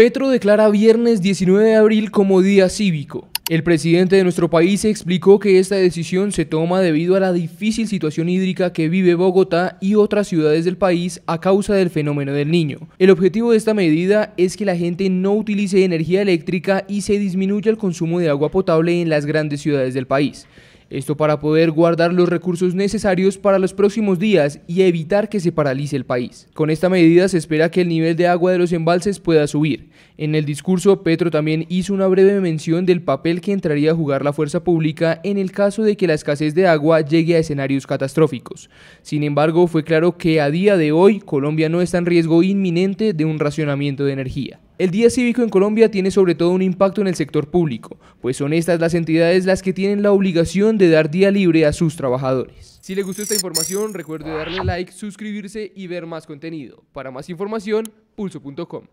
Petro declara viernes 19 de abril como día cívico. El presidente de nuestro país explicó que esta decisión se toma debido a la difícil situación hídrica que vive Bogotá y otras ciudades del país a causa del fenómeno del niño. El objetivo de esta medida es que la gente no utilice energía eléctrica y se disminuya el consumo de agua potable en las grandes ciudades del país. Esto para poder guardar los recursos necesarios para los próximos días y evitar que se paralice el país. Con esta medida se espera que el nivel de agua de los embalses pueda subir. En el discurso, Petro también hizo una breve mención del papel que entraría a jugar la fuerza pública en el caso de que la escasez de agua llegue a escenarios catastróficos. Sin embargo, fue claro que a día de hoy Colombia no está en riesgo inminente de un racionamiento de energía. El Día Cívico en Colombia tiene sobre todo un impacto en el sector público, pues son estas las entidades las que tienen la obligación de dar día libre a sus trabajadores. Si les gustó esta información, recuerde darle like, suscribirse y ver más contenido. Para más información, pulso.com.